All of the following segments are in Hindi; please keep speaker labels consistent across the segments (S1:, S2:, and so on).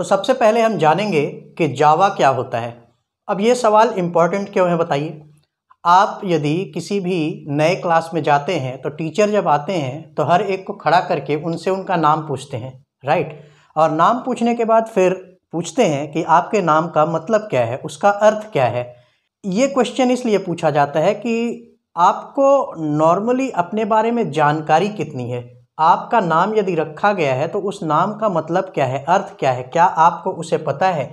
S1: तो सबसे पहले हम जानेंगे कि जावा क्या होता है अब ये सवाल इम्पॉर्टेंट क्यों है बताइए आप यदि किसी भी नए क्लास में जाते हैं तो टीचर जब आते हैं तो हर एक को खड़ा करके उनसे उनका नाम पूछते हैं राइट और नाम पूछने के बाद फिर पूछते हैं कि आपके नाम का मतलब क्या है उसका अर्थ क्या है ये क्वेश्चन इसलिए पूछा जाता है कि आपको नॉर्मली अपने बारे में जानकारी कितनी है आपका नाम यदि रखा गया है तो उस नाम का मतलब क्या है अर्थ क्या है क्या आपको उसे पता है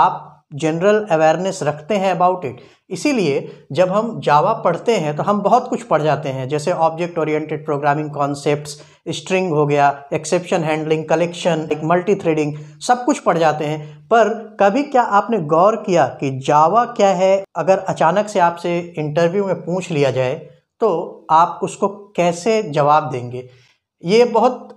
S1: आप जनरल अवेयरनेस रखते हैं अबाउट इट इसीलिए जब हम जावा पढ़ते हैं तो हम बहुत कुछ पढ़ जाते हैं जैसे object oriented programming concept string हो गया एक्सेप्शन हैंडलिंग कलेक्शन एक मल्टी थ्रेडिंग सब कुछ पढ़ जाते हैं पर कभी क्या आपने गौर किया कि जावा क्या है अगर अचानक से आपसे इंटरव्यू में पूछ लिया जाए तो आप उसको कैसे जवाब देंगे ये बहुत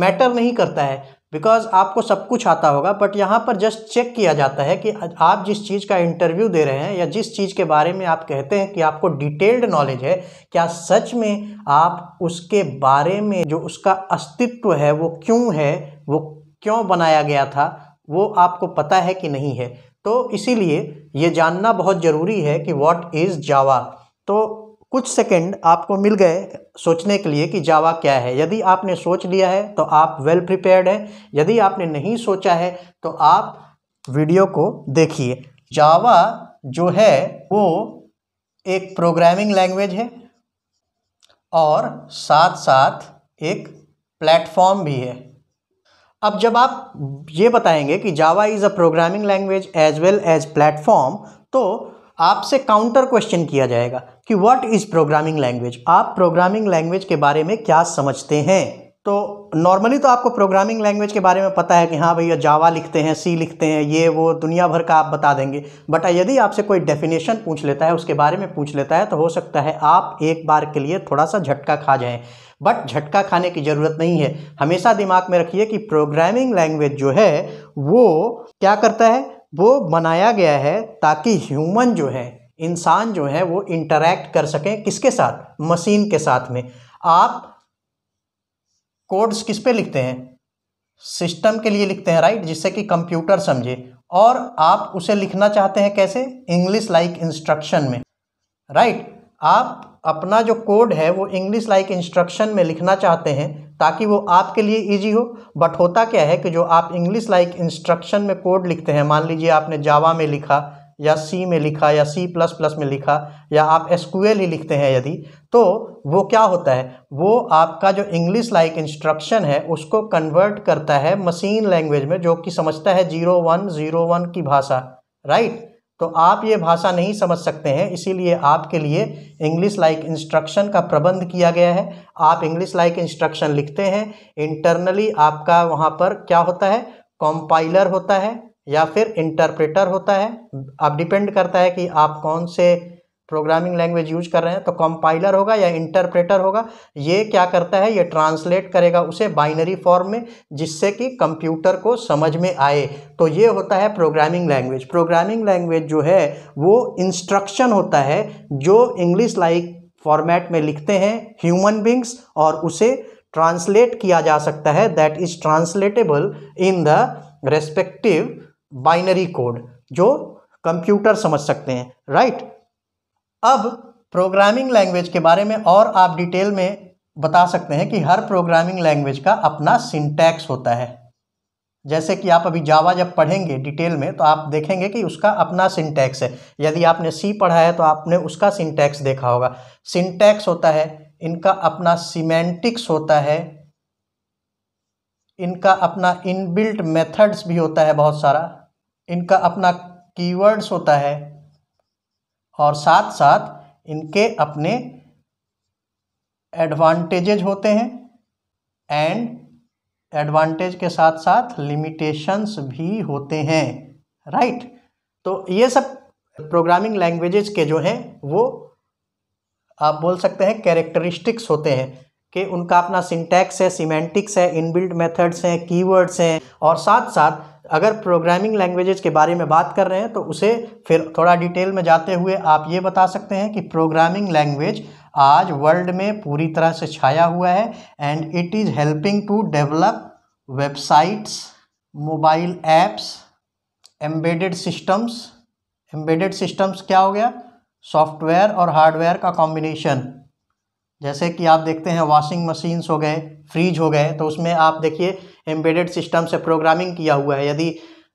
S1: मैटर नहीं करता है बिकॉज आपको सब कुछ आता होगा बट यहाँ पर जस्ट चेक किया जाता है कि आप जिस चीज़ का इंटरव्यू दे रहे हैं या जिस चीज़ के बारे में आप कहते हैं कि आपको डिटेल्ड नॉलेज है क्या सच में आप उसके बारे में जो उसका अस्तित्व है वो क्यों है वो क्यों बनाया गया था वो आपको पता है कि नहीं है तो इसीलिए ये जानना बहुत ज़रूरी है कि वॉट इज़ जावा तो कुछ सेकंड आपको मिल गए सोचने के लिए कि जावा क्या है यदि आपने सोच लिया है तो आप वेल प्रिपेयर्ड हैं यदि आपने नहीं सोचा है तो आप वीडियो को देखिए जावा जो है वो एक प्रोग्रामिंग लैंग्वेज है और साथ साथ एक प्लेटफॉर्म भी है अब जब आप ये बताएंगे कि Java is a programming language as well as platform तो आपसे काउंटर क्वेश्चन किया जाएगा कि व्हाट इज़ प्रोग्रामिंग लैंग्वेज आप प्रोग्रामिंग लैंग्वेज के बारे में क्या समझते हैं तो नॉर्मली तो आपको प्रोग्रामिंग लैंग्वेज के बारे में पता है कि हाँ भैया जावा लिखते हैं सी लिखते हैं ये वो दुनिया भर का आप बता देंगे बट यदि आपसे कोई डेफिनेशन पूछ लेता है उसके बारे में पूछ लेता है तो हो सकता है आप एक बार के लिए थोड़ा सा झटका खा जाएं बट झटका खाने की ज़रूरत नहीं है हमेशा दिमाग में रखिए कि प्रोग्रामिंग लैंग्वेज जो है वो क्या करता है वो बनाया गया है ताकि ह्यूमन जो है इंसान जो है वो इंटरेक्ट कर सकें किसके साथ मशीन के साथ में आप कोड्स किस पे लिखते हैं सिस्टम के लिए लिखते हैं राइट जिससे कि कंप्यूटर समझे और आप उसे लिखना चाहते हैं कैसे इंग्लिश लाइक इंस्ट्रक्शन में राइट आप अपना जो कोड है वो इंग्लिश लाइक इंस्ट्रक्शन में लिखना चाहते हैं ताकि वो आपके लिए इजी हो बट होता क्या है कि जो आप इंग्लिश लाइक इंस्ट्रक्शन में कोड लिखते हैं मान लीजिए आपने जावा में लिखा या सी में लिखा या सी प्लस प्लस में लिखा या आप एसक्यूएल ही लिखते हैं यदि तो वो क्या होता है वो आपका जो इंग्लिश लाइक इंस्ट्रक्शन है उसको कन्वर्ट करता है मशीन लैंग्वेज में जो कि समझता है जीरो वन जीरो वन की भाषा राइट तो आप ये भाषा नहीं समझ सकते हैं इसीलिए आपके लिए इंग्लिश लाइक इंस्ट्रक्शन का प्रबंध किया गया है आप इंग्लिश लाइक इंस्ट्रक्शन लिखते हैं इंटरनली आपका वहाँ पर क्या होता है कॉम्पाइलर होता है या फिर इंटरप्रेटर होता है अब डिपेंड करता है कि आप कौन से प्रोग्रामिंग लैंग्वेज यूज कर रहे हैं तो कंपाइलर होगा या इंटरप्रेटर होगा ये क्या करता है ये ट्रांसलेट करेगा उसे बाइनरी फॉर्म में जिससे कि कंप्यूटर को समझ में आए तो ये होता है प्रोग्रामिंग लैंग्वेज प्रोग्रामिंग लैंग्वेज जो है वो इंस्ट्रक्शन होता है जो इंग्लिश लाइक फॉर्मेट में लिखते हैं ह्यूमन बींग्स और उसे ट्रांसलेट किया जा सकता है that is translatable in the respective binary code जो कंप्यूटर समझ सकते हैं राइट right? अब प्रोग्रामिंग लैंग्वेज के बारे में और आप डिटेल में बता सकते हैं कि हर प्रोग्रामिंग लैंग्वेज का अपना सिंटैक्स होता है जैसे कि आप अभी जावा जब पढ़ेंगे डिटेल में तो आप देखेंगे कि उसका अपना सिंटैक्स है यदि आपने सी पढ़ा है तो आपने उसका सिंटैक्स देखा होगा सिंटैक्स होता है इनका अपना सीमेंटिक्स होता है इनका अपना इनबिल्ट मेथड्स भी होता है बहुत सारा इनका अपना कीवर्ड्स होता है और साथ साथ इनके अपने एडवांटेजेज होते हैं एंड एडवांटेज के साथ साथ लिमिटेशंस भी होते हैं राइट right? तो ये सब प्रोग्रामिंग लैंग्वेजेस के जो हैं वो आप बोल सकते हैं कैरेक्टरिस्टिक्स होते हैं कि उनका अपना सिंटैक्स है सीमेंटिक्स है इनबिल्ड मेथड्स हैं कीवर्ड्स हैं और साथ साथ अगर प्रोग्रामिंग लैंग्वेजेस के बारे में बात कर रहे हैं तो उसे फिर थोड़ा डिटेल में जाते हुए आप ये बता सकते हैं कि प्रोग्रामिंग लैंग्वेज आज वर्ल्ड में पूरी तरह से छाया हुआ है and it is helping to develop websites mobile apps embedded systems embedded systems क्या हो गया सॉफ्टवेयर और हार्डवेयर का कॉम्बिनेशन जैसे कि आप देखते हैं वॉशिंग मशीन्स हो गए फ्रीज हो गए तो उसमें आप देखिए एम्बेडेड सिस्टम से प्रोग्रामिंग किया हुआ है यदि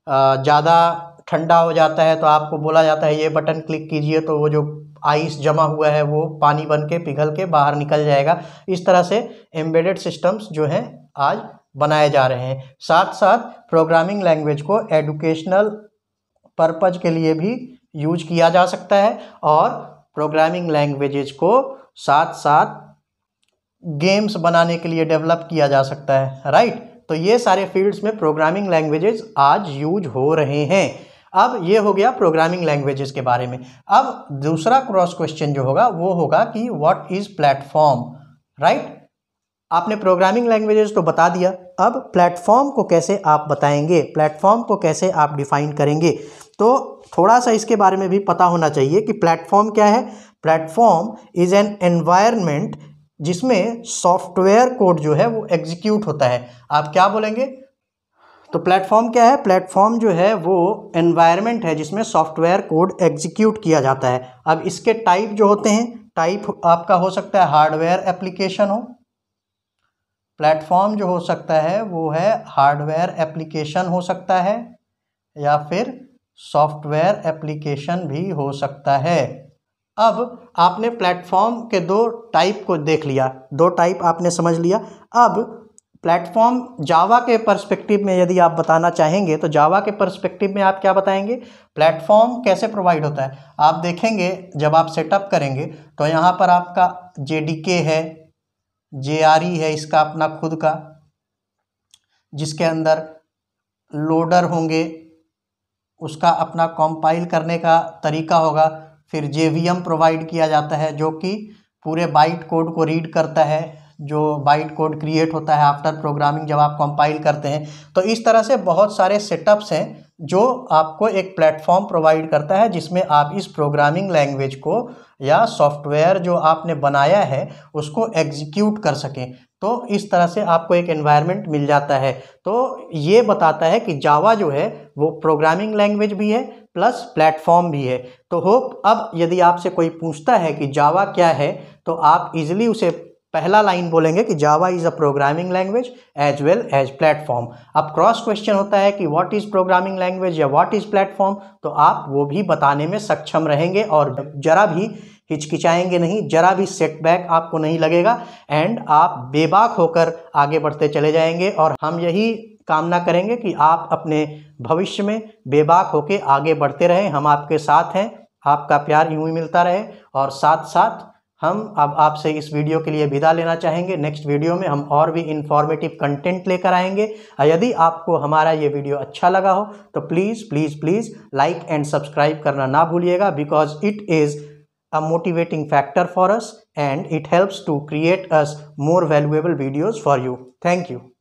S1: ज़्यादा ठंडा हो जाता है तो आपको बोला जाता है ये बटन क्लिक कीजिए तो वो जो आइस जमा हुआ है वो पानी बन के पिघल के बाहर निकल जाएगा इस तरह से एम्बेडेड सिस्टम्स जो हैं आज बनाए जा रहे हैं साथ साथ प्रोग्रामिंग लैंग्वेज को एडुकेशनल पर्पज के लिए भी यूज किया जा सकता है और प्रोग्रामिंग लैंग्वेजेज को साथ साथ गेम्स बनाने के लिए डेवलप किया जा सकता है राइट तो ये सारे फील्ड्स में प्रोग्रामिंग लैंग्वेजेस आज यूज हो रहे हैं अब ये हो गया प्रोग्रामिंग लैंग्वेजेस के बारे में अब दूसरा क्रॉस क्वेश्चन जो होगा वो होगा कि व्हाट इज़ प्लेटफॉर्म राइट आपने प्रोग्रामिंग लैंग्वेजेस तो बता दिया अब प्लेटफॉर्म को कैसे आप बताएंगे प्लेटफॉर्म को कैसे आप डिफाइन करेंगे तो थोड़ा सा इसके बारे में भी पता होना चाहिए कि प्लेटफॉर्म क्या है प्लेटफॉर्म इज़ एन एनवायरमेंट जिसमें सॉफ्टवेयर कोड जो है वो एग्जीक्यूट होता है आप क्या बोलेंगे तो प्लेटफॉर्म क्या है प्लेटफॉर्म जो है वो एनवायरमेंट है जिसमें सॉफ्टवेयर कोड एग्जीक्यूट किया जाता है अब इसके टाइप जो होते हैं टाइप आपका हो सकता है हार्डवेयर एप्लीकेशन हो प्लेटफॉर्म जो हो सकता है वो है हार्डवेयर एप्लीकेशन हो सकता है या फिर सॉफ्टवेयर एप्लीकेशन भी हो सकता है अब आपने प्लेटफॉर्म के दो टाइप को देख लिया दो टाइप आपने समझ लिया अब प्लेटफॉर्म जावा के पर्सपेक्टिव में यदि आप बताना चाहेंगे तो जावा के पर्सपेक्टिव में आप क्या बताएंगे प्लेटफॉर्म कैसे प्रोवाइड होता है आप देखेंगे जब आप सेटअप करेंगे तो यहाँ पर आपका जे है जे e है इसका अपना खुद का जिसके अंदर लोडर होंगे उसका अपना कॉम्पाइल करने का तरीका होगा फिर जे प्रोवाइड किया जाता है जो कि पूरे बाइट कोड को रीड करता है जो बाइट कोड क्रिएट होता है आफ्टर प्रोग्रामिंग जब आप कंपाइल करते हैं तो इस तरह से बहुत सारे सेटअप्स हैं जो आपको एक प्लेटफॉर्म प्रोवाइड करता है जिसमें आप इस प्रोग्रामिंग लैंग्वेज को या सॉफ्टवेयर जो आपने बनाया है उसको एग्जीक्यूट कर सकें तो इस तरह से आपको एक एनवायरनमेंट मिल जाता है तो ये बताता है कि जावा जो है वो प्रोग्रामिंग लैंग्वेज भी है प्लस प्लेटफॉर्म भी है तो होप अब यदि आपसे कोई पूछता है कि जावा क्या है तो आप इजीली उसे पहला लाइन बोलेंगे कि Java is a programming language as well as platform अब क्रॉस क्वेश्चन होता है कि व्हाट इज़ प्रोग्रामिंग लैंग्वेज या व्हाट इज़ प्लेटफॉर्म तो आप वो भी बताने में सक्षम रहेंगे और जरा भी हिचकिचाएंगे नहीं जरा भी सेटबैक आपको नहीं लगेगा एंड आप बेबाक होकर आगे बढ़ते चले जाएंगे और हम यही कामना करेंगे कि आप अपने भविष्य में बेबाक होकर आगे बढ़ते रहें हम आपके साथ हैं आपका प्यार यूं ही मिलता रहे और साथ साथ हम अब आपसे इस वीडियो के लिए विदा लेना चाहेंगे नेक्स्ट वीडियो में हम और भी इन्फॉर्मेटिव कंटेंट लेकर आएंगे यदि आपको हमारा ये वीडियो अच्छा लगा हो तो please please please like and subscribe करना ना भूलिएगा because it is a motivating factor for us and it helps to create us more valuable videos for you thank you